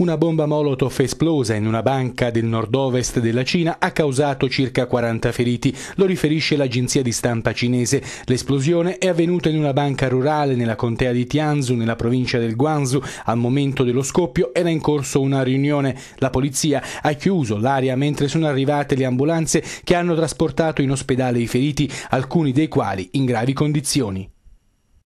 Una bomba Molotov esplosa in una banca del nord-ovest della Cina ha causato circa 40 feriti, lo riferisce l'agenzia di stampa cinese. L'esplosione è avvenuta in una banca rurale nella contea di Tianzhu, nella provincia del Guangzhou. Al momento dello scoppio era in corso una riunione. La polizia ha chiuso l'area mentre sono arrivate le ambulanze che hanno trasportato in ospedale i feriti, alcuni dei quali in gravi condizioni.